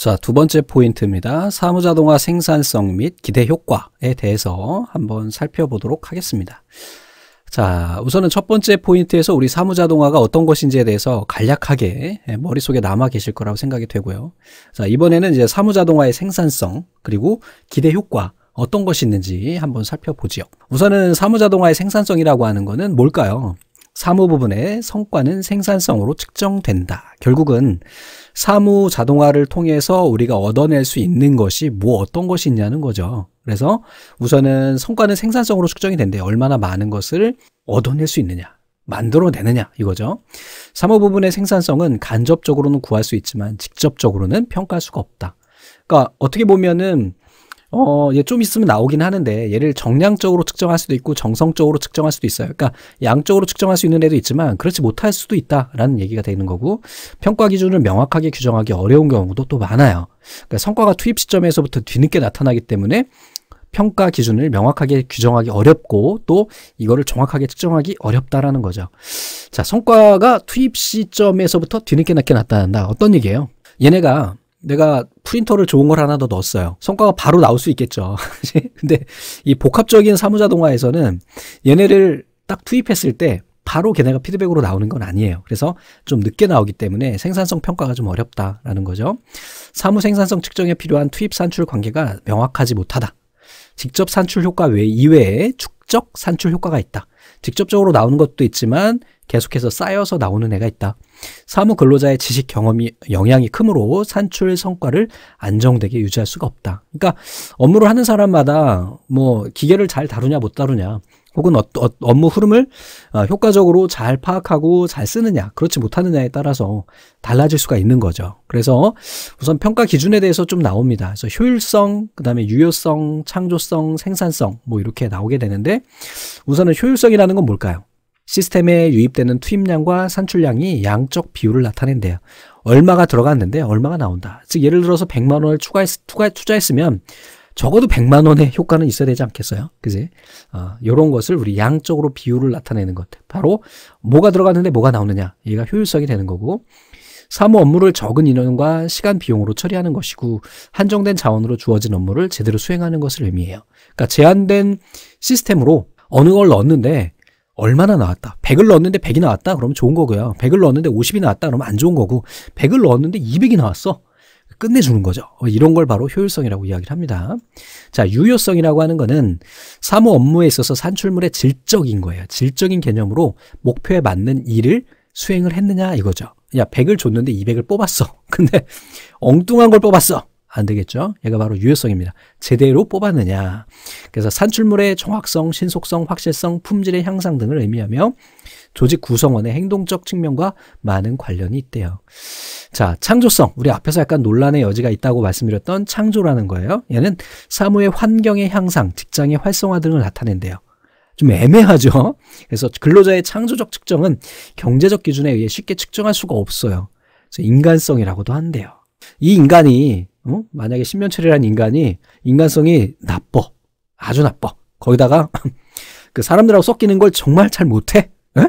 자, 두 번째 포인트입니다. 사무자동화 생산성 및 기대 효과에 대해서 한번 살펴보도록 하겠습니다. 자, 우선은 첫 번째 포인트에서 우리 사무자동화가 어떤 것인지에 대해서 간략하게 머릿속에 남아 계실 거라고 생각이 되고요. 자, 이번에는 이제 사무자동화의 생산성, 그리고 기대 효과, 어떤 것이 있는지 한번 살펴보지요. 우선은 사무자동화의 생산성이라고 하는 거는 뭘까요? 사무 부분의 성과는 생산성으로 측정된다. 결국은 사무 자동화를 통해서 우리가 얻어낼 수 있는 것이 뭐 어떤 것이 있냐는 거죠. 그래서 우선은 성과는 생산성으로 측정이 된대요. 얼마나 많은 것을 얻어낼 수 있느냐. 만들어내느냐 이거죠. 사무 부분의 생산성은 간접적으로는 구할 수 있지만 직접적으로는 평가할 수가 없다. 그러니까 어떻게 보면은 어, 예, 좀 있으면 나오긴 하는데 얘를 정량적으로 측정할 수도 있고 정성적으로 측정할 수도 있어요. 그러니까 양적으로 측정할 수 있는 애도 있지만 그렇지 못할 수도 있다라는 얘기가 되는 거고 평가 기준을 명확하게 규정하기 어려운 경우도 또 많아요. 그러니까 성과가 투입 시점에서부터 뒤늦게 나타나기 때문에 평가 기준을 명확하게 규정하기 어렵고 또 이거를 정확하게 측정하기 어렵다라는 거죠. 자, 성과가 투입 시점에서부터 뒤늦게 낮게 나타난다. 어떤 얘기예요? 얘네가 내가 프린터를 좋은 걸 하나 더 넣었어요. 성과가 바로 나올 수 있겠죠. 근데 이 복합적인 사무자동화에서는 얘네를 딱 투입했을 때 바로 걔네가 피드백으로 나오는 건 아니에요. 그래서 좀 늦게 나오기 때문에 생산성 평가가 좀 어렵다라는 거죠. 사무 생산성 측정에 필요한 투입 산출 관계가 명확하지 못하다. 직접 산출 효과 외 이외에 축 직접 산출 효과가 있다. 직접적으로 나오는 것도 있지만 계속해서 쌓여서 나오는 애가 있다. 사무 근로자의 지식 경험이 영향이 크므로 산출 성과를 안정되게 유지할 수가 없다. 그러니까 업무를 하는 사람마다 뭐 기계를 잘 다루냐 못 다루냐 혹은 어, 어, 업무 흐름을 어, 효과적으로 잘 파악하고 잘 쓰느냐, 그렇지 못하느냐에 따라서 달라질 수가 있는 거죠. 그래서 우선 평가 기준에 대해서 좀 나옵니다. 그래서 효율성, 그다음에 유효성, 창조성, 생산성 뭐 이렇게 나오게 되는데 우선은 효율성이라는 건 뭘까요? 시스템에 유입되는 투입량과 산출량이 양적 비율을 나타낸대요. 얼마가 들어갔는데 얼마가 나온다. 즉 예를 들어서 100만 원을 추가했, 투자했으면 적어도 100만 원의 효과는 있어야 되지 않겠어요? 그지? 어, 요런 것을 우리 양적으로 비율을 나타내는 것. 바로 뭐가 들어갔는데 뭐가 나오느냐. 얘가 효율성이 되는 거고 사무 업무를 적은 인원과 시간 비용으로 처리하는 것이고 한정된 자원으로 주어진 업무를 제대로 수행하는 것을 의미해요. 그러니까 제한된 시스템으로 어느 걸 넣었는데 얼마나 나왔다. 100을 넣었는데 100이 나왔다. 그러면 좋은 거고요. 100을 넣었는데 50이 나왔다. 그러면 안 좋은 거고 100을 넣었는데 200이 나왔어. 끝내주는 거죠. 어, 이런 걸 바로 효율성이라고 이야기를 합니다. 자, 유효성이라고 하는 거는 사무 업무에 있어서 산출물의 질적인 거예요. 질적인 개념으로 목표에 맞는 일을 수행을 했느냐 이거죠. 야, 100을 줬는데 200을 뽑았어. 근데 엉뚱한 걸 뽑았어. 안 되겠죠? 얘가 바로 유효성입니다. 제대로 뽑았느냐. 그래서 산출물의 정확성, 신속성, 확실성, 품질의 향상 등을 의미하며 조직 구성원의 행동적 측면과 많은 관련이 있대요. 자, 창조성. 우리 앞에서 약간 논란의 여지가 있다고 말씀드렸던 창조라는 거예요. 얘는 사무의 환경의 향상, 직장의 활성화 등을 나타낸대요. 좀 애매하죠? 그래서 근로자의 창조적 측정은 경제적 기준에 의해 쉽게 측정할 수가 없어요. 그래서 인간성이라고도 한대요. 이 인간이 어? 만약에 신면철이라는 인간이 인간성이 나빠. 아주 나빠. 거기다가 그 사람들하고 섞이는 걸 정말 잘 못해. 에? 예?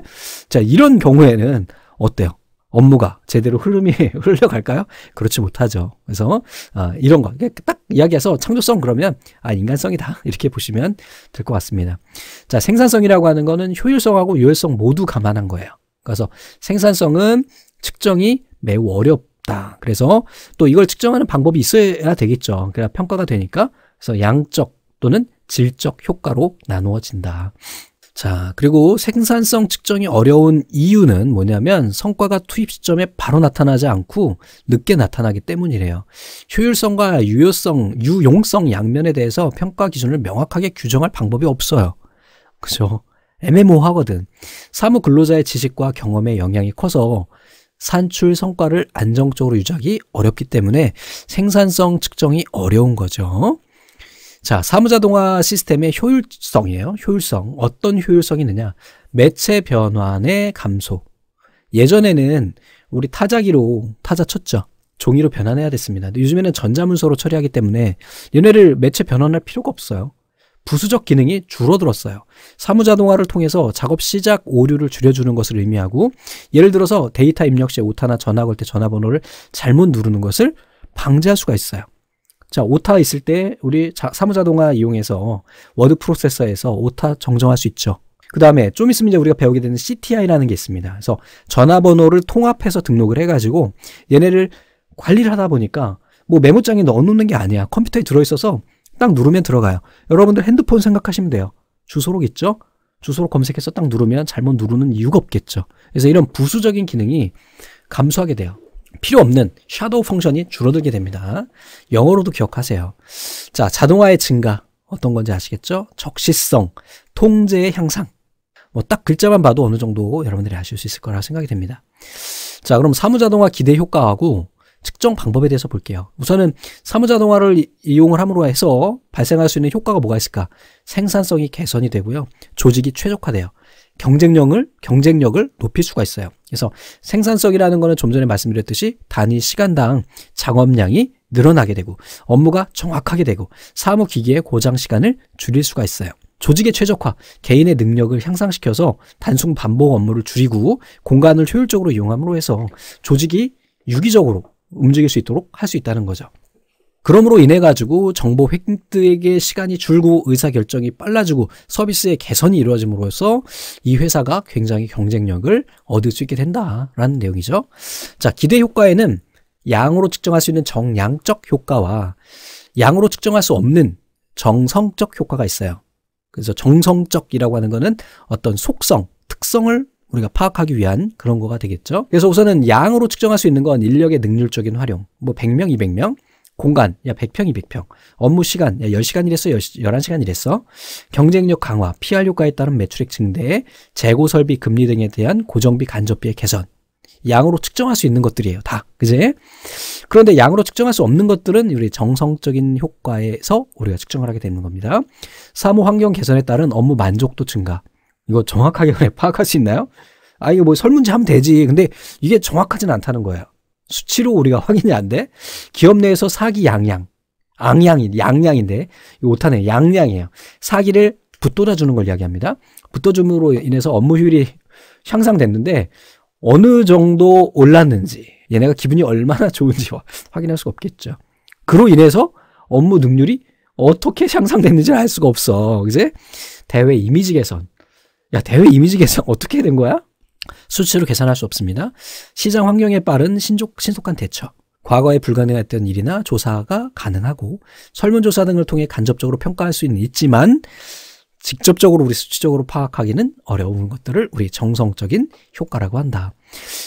자, 이런 경우에는 어때요? 업무가 제대로 흐름이 흘러갈까요? 그렇지 못하죠. 그래서 아, 이런 거 딱 이야기해서 창조성 그러면 아 인간성이다 이렇게 보시면 될 것 같습니다. 자 생산성이라고 하는 거는 효율성하고 유효성 모두 감안한 거예요. 그래서 생산성은 측정이 매우 어렵 고 있다. 그래서 또 이걸 측정하는 방법이 있어야 되겠죠. 그래야 그러니까 평가가 되니까 그래서 양적 또는 질적 효과로 나누어진다. 자, 그리고 생산성 측정이 어려운 이유는 뭐냐면 성과가 투입 시점에 바로 나타나지 않고 늦게 나타나기 때문이래요. 효율성과 유효성, 유용성 양면에 대해서 평가 기준을 명확하게 규정할 방법이 없어요. 그죠? 애매모호하거든. 사무 근로자의 지식과 경험의 영향이 커서 산출 성과를 안정적으로 유지하기 어렵기 때문에 생산성 측정이 어려운 거죠. 자, 사무자동화 시스템의 효율성이에요. 효율성. 어떤 효율성이느냐. 있 매체 변환의 감소. 예전에는 우리 타자기로 타자 쳤죠. 종이로 변환해야 됐습니다. 근데 요즘에는 전자문서로 처리하기 때문에 얘네를 매체 변환할 필요가 없어요. 부수적 기능이 줄어들었어요. 사무자동화를 통해서 작업 시작 오류를 줄여주는 것을 의미하고 예를 들어서 데이터 입력 시 오타나 전화 걸 때 전화번호를 잘못 누르는 것을 방지할 수가 있어요. 자, 오타 있을 때 우리 자, 사무자동화 이용해서 워드 프로세서에서 오타 정정할 수 있죠. 그 다음에 좀 있으면 이제 우리가 배우게 되는 CTI라는 게 있습니다. 그래서 전화번호를 통합해서 등록을 해가지고 얘네를 관리를 하다 보니까 뭐 메모장에 넣어놓는 게 아니야. 컴퓨터에 들어있어서 딱 누르면 들어가요. 여러분들 핸드폰 생각하시면 돼요. 주소록 있죠? 주소로 검색해서 딱 누르면 잘못 누르는 이유가 없겠죠. 그래서 이런 부수적인 기능이 감소하게 돼요. 필요 없는 샤도우 펑션이 줄어들게 됩니다. 영어로도 기억하세요. 자, 자동화의 증가. 어떤 건지 아시겠죠? 적시성, 통제의 향상. 뭐 딱 글자만 봐도 어느 정도 여러분들이 아실 수 있을 거라 생각이 됩니다. 자, 그럼 사무자동화 기대 효과하고 측정 방법에 대해서 볼게요. 우선은 사무자동화를 이용을 함으로 해서 발생할 수 있는 효과가 뭐가 있을까? 생산성이 개선이 되고요. 조직이 최적화돼요. 경쟁력을 경쟁력을 높일 수가 있어요. 그래서 생산성이라는 거는 좀 전에 말씀드렸듯이 단위 시간당 작업량이 늘어나게 되고 업무가 정확하게 되고 사무 기기의 고장 시간을 줄일 수가 있어요. 조직의 최적화, 개인의 능력을 향상시켜서 단순 반복 업무를 줄이고 공간을 효율적으로 이용함으로 해서 조직이 유기적으로 움직일 수 있도록 할 수 있다는 거죠. 그러므로 인해 가지고 정보 획득의 시간이 줄고 의사 결정이 빨라지고 서비스의 개선이 이루어짐으로써 이 회사가 굉장히 경쟁력을 얻을 수 있게 된다라는 내용이죠. 자, 기대 효과에는 양으로 측정할 수 있는 정량적 효과와 양으로 측정할 수 없는 정성적 효과가 있어요. 그래서 정성적이라고 하는 거는 어떤 속성, 특성을 우리가 파악하기 위한 그런 거가 되겠죠. 그래서 우선은 양으로 측정할 수 있는 건 인력의 능률적인 활용, 뭐 100명, 200명, 공간, 야 100평, 200평, 업무 시간, 야 10시간 일했어, 1 1시간 일했어, 경쟁력 강화, PR 효과에 따른 매출액 증대, 재고 설비 금리 등에 대한 고정비 간접비의 개선, 양으로 측정할 수 있는 것들이에요. 다. 그제? 그런데 양으로 측정할 수 없는 것들은 우리 정성적인 효과에서 우리가 측정을 하게 되는 겁니다. 사무 환경 개선에 따른 업무 만족도 증가, 이거 정확하게 파악할 수 있나요? 아, 이거 뭐 설문지 하면 되지. 근데 이게 정확하진 않다는 거예요. 수치로 우리가 확인이 안 돼. 기업 내에서 사기 양양. 앙양이, 양양인데, 이 오타네, 양양이에요. 사기를 붙돌아주는 걸 이야기합니다. 붙돌줌으로 인해서 업무 효율이 향상됐는데, 어느 정도 올랐는지, 얘네가 기분이 얼마나 좋은지 확인할 수가 없겠죠. 그로 인해서 업무 능률이 어떻게 향상됐는지알 수가 없어. 이제 대외 이미지 개선. 야, 대회 이미지 개선 어떻게 된 거야? 수치로 계산할 수 없습니다. 시장 환경에 빠른 신속, 신속한 대처. 과거에 불가능했던 일이나 조사가 가능하고 설문조사 등을 통해 간접적으로 평가할 수는 있지만 직접적으로 우리 수치적으로 파악하기는 어려운 것들을 우리 정성적인 효과라고 한다.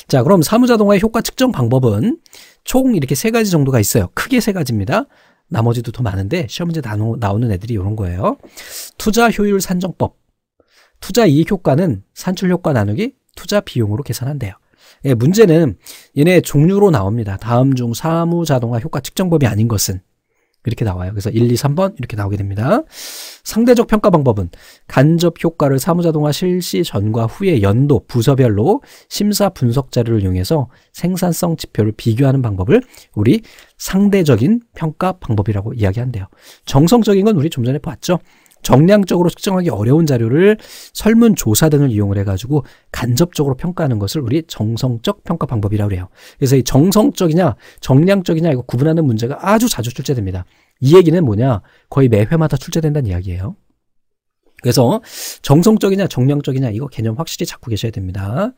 자, 그럼 사무자동화의 효과 측정 방법은 총 이렇게 세 가지 정도가 있어요. 크게 세 가지입니다. 나머지도 더 많은데 시험 문제 나오는 애들이 이런 거예요. 투자 효율 산정법. 투자 이익 효과는 산출 효과 나누기 투자 비용으로 계산한대요. 예, 문제는 얘네 종류로 나옵니다. 다음 중 사무 자동화 효과 측정법이 아닌 것은 이렇게 나와요. 그래서 1, 2, 3번 이렇게 나오게 됩니다. 상대적 평가 방법은 간접 효과를 사무자동화 실시 전과 후의 연도, 부서별로 심사 분석 자료를 이용해서 생산성 지표를 비교하는 방법을 우리 상대적인 평가 방법이라고 이야기한대요. 정성적인 건 우리 좀 전에 봤죠. 정량적으로 측정하기 어려운 자료를 설문 조사 등을 이용을 해가지고 간접적으로 평가하는 것을 우리 정성적 평가 방법이라고 해요. 그래서 이 정성적이냐 정량적이냐 이거 구분하는 문제가 아주 자주 출제됩니다. 이 얘기는 뭐냐 거의 매 회마다 출제된다는 이야기예요. 그래서 정성적이냐 정량적이냐 이거 개념 확실히 잡고 계셔야 됩니다.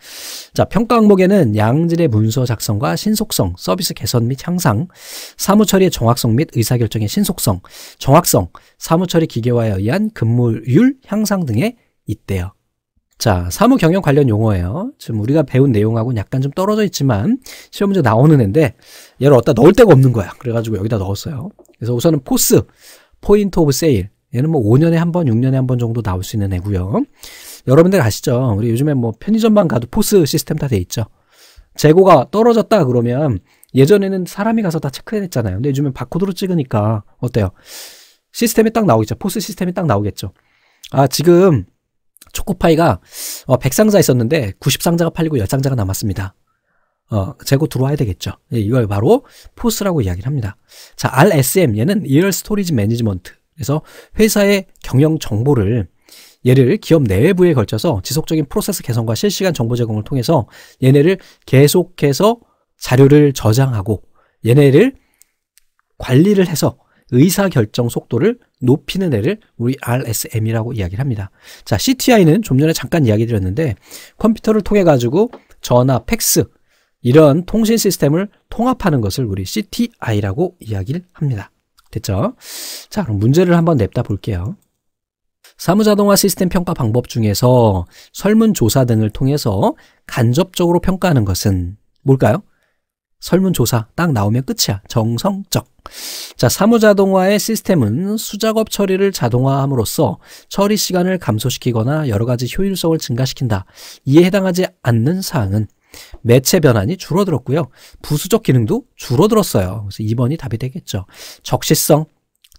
자 평가 항목에는 양질의 문서 작성과 신속성, 서비스 개선 및 향상, 사무 처리의 정확성 및 의사결정의 신속성, 정확성, 사무 처리 기계화에 의한 근무율 향상 등에 있대요. 자, 사무 경영 관련 용어예요. 지금 우리가 배운 내용하고는 약간 좀 떨어져 있지만 시험 문제 나오는 앤데 얘를 어디다 넣을 데가 없는 거야. 그래가지고 여기다 넣었어요. 그래서 우선은 포스, 포인트 오브 세일, 얘는 뭐 5년에 한 번, 6년에 한 번 정도 나올 수 있는 애고요. 여러분들 아시죠? 우리 요즘에 뭐 편의점만 가도 포스 시스템 다 돼 있죠. 재고가 떨어졌다 그러면 예전에는 사람이 가서 다 체크해냈잖아요. 근데 요즘엔 바코드로 찍으니까 어때요? 시스템이 딱 나오겠죠. 포스 시스템이 딱 나오겠죠. 아 지금 초코파이가 어, 100상자 있었는데 90상자가 팔리고 10상자가 남았습니다. 어, 재고 들어와야 되겠죠. 예, 이걸 바로 포스라고 이야기를 합니다. 자, RSM 얘는 r e 스토리지 매니지먼트 그래서 회사의 경영 정보를 얘를 기업 내부에 걸쳐서 지속적인 프로세스 개선과 실시간 정보 제공을 통해서 얘네를 계속해서 자료를 저장하고 얘네를 관리를 해서 의사결정 속도를 높이는 애를 우리 RSM이라고 이야기를 합니다. 자, CTI는 좀 전에 잠깐 이야기 드렸는데 컴퓨터를 통해 가지고 전화, 팩스 이런 통신 시스템을 통합하는 것을 우리 CTI라고 이야기를 합니다. 됐죠? 자, 그럼 문제를 한번 냅다 볼게요. 사무자동화 시스템 평가 방법 중에서 설문조사 등을 통해서 간접적으로 평가하는 것은 뭘까요? 설문조사 딱 나오면 끝이야. 정성적. 자, 사무자동화의 시스템은 수작업 처리를 자동화함으로써 처리 시간을 감소시키거나 여러 가지 효율성을 증가시킨다. 이에 해당하지 않는 사항은 매체 변환이 줄어들었고요. 부수적 기능도 줄어들었어요. 그래서 2번이 답이 되겠죠. 적시성,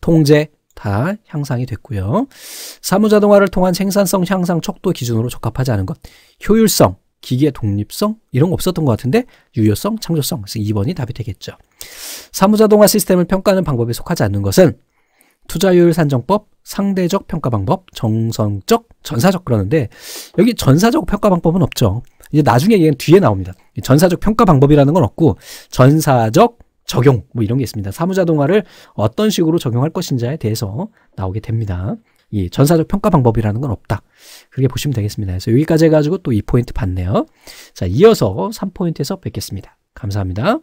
통제, 다 향상이 됐고요. 사무자동화를 통한 생산성 향상 척도 기준으로 적합하지 않은 것, 효율성, 기계 독립성 이런 거 없었던 것 같은데 유효성, 창조성 그래서 2번이 답이 되겠죠. 사무자동화 시스템을 평가하는 방법에 속하지 않는 것은 투자효율 산정법, 상대적 평가 방법, 정성적, 전사적 그러는데 여기 전사적 평가 방법은 없죠. 이제 나중에 얘는 뒤에 나옵니다. 전사적 평가 방법이라는 건 없고 전사적 적용 뭐 이런 게 있습니다. 사무자동화를 어떤 식으로 적용할 것인지에 대해서 나오게 됩니다. 이 전사적 평가 방법이라는 건 없다. 그렇게 보시면 되겠습니다. 그래서 여기까지 해가지고 또 2포인트 봤네요. 자, 이어서 3포인트에서 뵙겠습니다. 감사합니다.